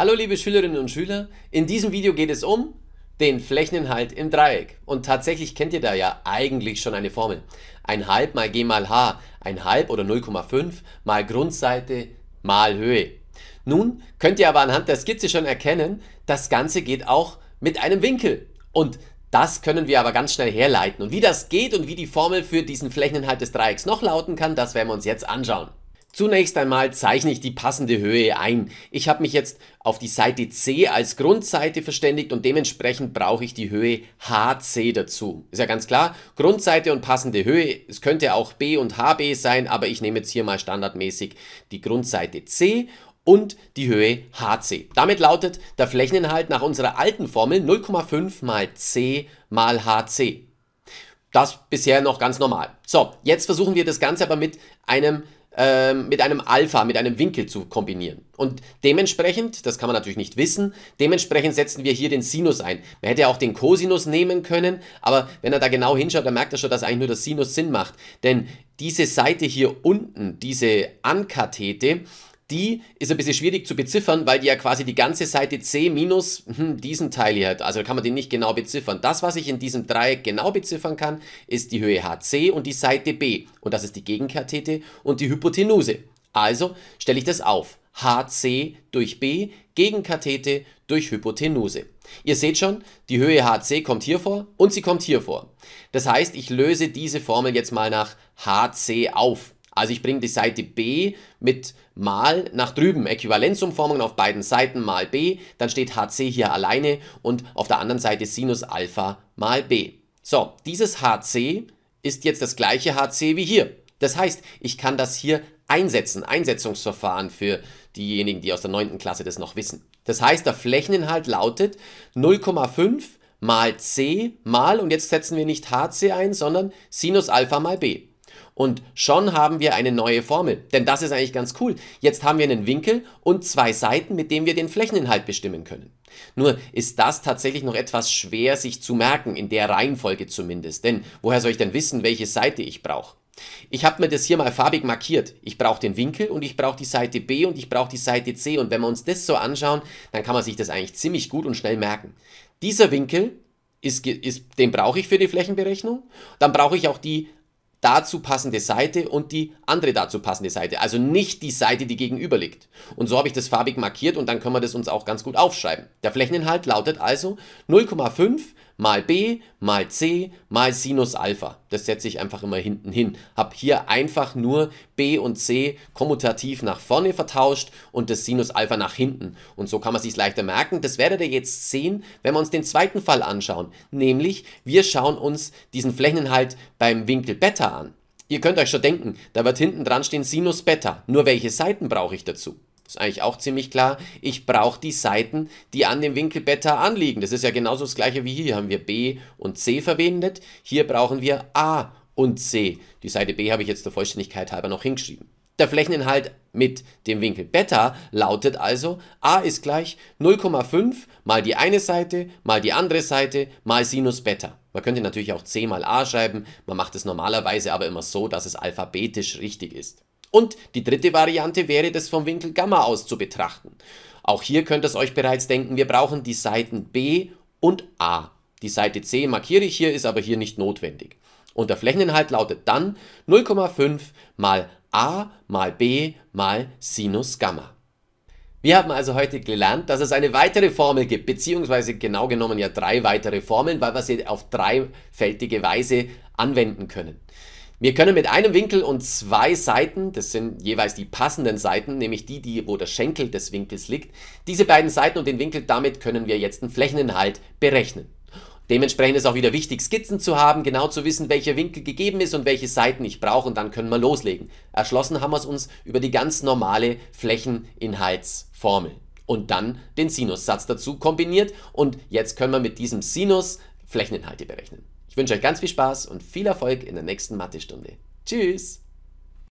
Hallo liebe Schülerinnen und Schüler, in diesem Video geht es um den Flächeninhalt im Dreieck. Und tatsächlich kennt ihr da ja eigentlich schon eine Formel. Ein halb mal g mal h, ein halb oder 0,5 mal Grundseite mal Höhe. Nun könnt ihr aber anhand der Skizze schon erkennen, das Ganze geht auch mit einem Winkel. Und das können wir aber ganz schnell herleiten. Und wie das geht und wie die Formel für diesen Flächeninhalt des Dreiecks noch lauten kann, das werden wir uns jetzt anschauen. Zunächst einmal zeichne ich die passende Höhe ein. Ich habe mich jetzt auf die Seite C als Grundseite verständigt und dementsprechend brauche ich die Höhe HC dazu. Ist ja ganz klar, Grundseite und passende Höhe, es könnte auch B und HB sein, aber ich nehme jetzt hier mal standardmäßig die Grundseite C und die Höhe HC. Damit lautet der Flächeninhalt nach unserer alten Formel 0,5 mal C mal HC. Das bisher noch ganz normal. So, jetzt versuchen wir das Ganze aber mit einem ähm, mit einem Alpha, mit einem Winkel zu kombinieren. Und dementsprechend, das kann man natürlich nicht wissen, dementsprechend setzen wir hier den Sinus ein. Man hätte ja auch den Cosinus nehmen können, aber wenn er da genau hinschaut, dann merkt er schon, dass eigentlich nur der Sinus Sinn macht. Denn diese Seite hier unten, diese Ankathete, die ist ein bisschen schwierig zu beziffern, weil die ja quasi die ganze Seite C minus hm, diesen Teil hier hat. Also kann man den nicht genau beziffern. Das, was ich in diesem Dreieck genau beziffern kann, ist die Höhe HC und die Seite B. Und das ist die Gegenkathete und die Hypotenuse. Also stelle ich das auf. HC durch B, Gegenkathete durch Hypotenuse. Ihr seht schon, die Höhe HC kommt hier vor und sie kommt hier vor. Das heißt, ich löse diese Formel jetzt mal nach HC auf. Also ich bringe die Seite B mit mal nach drüben, Äquivalenzumformungen auf beiden Seiten mal B, dann steht HC hier alleine und auf der anderen Seite Sinus Alpha mal B. So, dieses HC ist jetzt das gleiche HC wie hier. Das heißt, ich kann das hier einsetzen, Einsetzungsverfahren für diejenigen, die aus der 9. Klasse das noch wissen. Das heißt, der Flächeninhalt lautet 0,5 mal C mal, und jetzt setzen wir nicht HC ein, sondern Sinus Alpha mal B. Und schon haben wir eine neue Formel. Denn das ist eigentlich ganz cool. Jetzt haben wir einen Winkel und zwei Seiten, mit denen wir den Flächeninhalt bestimmen können. Nur ist das tatsächlich noch etwas schwer sich zu merken, in der Reihenfolge zumindest. Denn woher soll ich denn wissen, welche Seite ich brauche? Ich habe mir das hier mal farbig markiert. Ich brauche den Winkel und ich brauche die Seite B und ich brauche die Seite C. Und wenn wir uns das so anschauen, dann kann man sich das eigentlich ziemlich gut und schnell merken. Dieser Winkel, ist, ist den brauche ich für die Flächenberechnung. Dann brauche ich auch die dazu passende Seite und die andere dazu passende Seite. Also nicht die Seite, die gegenüber liegt. Und so habe ich das farbig markiert und dann können wir das uns auch ganz gut aufschreiben. Der Flächeninhalt lautet also 0,5 mal b, mal c, mal Sinus Alpha. Das setze ich einfach immer hinten hin. Habe hier einfach nur b und c kommutativ nach vorne vertauscht und das Sinus Alpha nach hinten. Und so kann man sich leichter merken. Das werdet ihr jetzt sehen, wenn wir uns den zweiten Fall anschauen. Nämlich, wir schauen uns diesen Flächeninhalt beim Winkel Beta an. Ihr könnt euch schon denken, da wird hinten dran stehen Sinus Beta. Nur welche Seiten brauche ich dazu? Ist eigentlich auch ziemlich klar. Ich brauche die Seiten, die an dem Winkel Beta anliegen. Das ist ja genauso das gleiche wie hier. Hier haben wir B und C verwendet. Hier brauchen wir A und C. Die Seite B habe ich jetzt der Vollständigkeit halber noch hingeschrieben. Der Flächeninhalt mit dem Winkel Beta lautet also, a ist gleich 0,5 mal die eine Seite mal die andere Seite mal Sinus Beta. Man könnte natürlich auch c mal a schreiben, man macht es normalerweise aber immer so, dass es alphabetisch richtig ist. Und die dritte Variante wäre, das vom Winkel Gamma aus zu betrachten. Auch hier könnt ihr es euch bereits denken, wir brauchen die Seiten B und A. Die Seite C markiere ich hier, ist aber hier nicht notwendig. Und der Flächeninhalt lautet dann 0,5 mal a mal b mal Sinus Gamma. Wir haben also heute gelernt, dass es eine weitere Formel gibt, beziehungsweise genau genommen ja drei weitere Formeln, weil wir sie auf dreifältige Weise anwenden können. Wir können mit einem Winkel und zwei Seiten, das sind jeweils die passenden Seiten, nämlich die, die wo der Schenkel des Winkels liegt, diese beiden Seiten und den Winkel, damit können wir jetzt einen Flächeninhalt berechnen. Dementsprechend ist auch wieder wichtig, Skizzen zu haben, genau zu wissen, welcher Winkel gegeben ist und welche Seiten ich brauche und dann können wir loslegen. Erschlossen haben wir es uns über die ganz normale Flächeninhaltsformel und dann den Sinussatz dazu kombiniert und jetzt können wir mit diesem Sinus Flächeninhalte berechnen. Ich wünsche euch ganz viel Spaß und viel Erfolg in der nächsten Mathe-Stunde. Tschüss!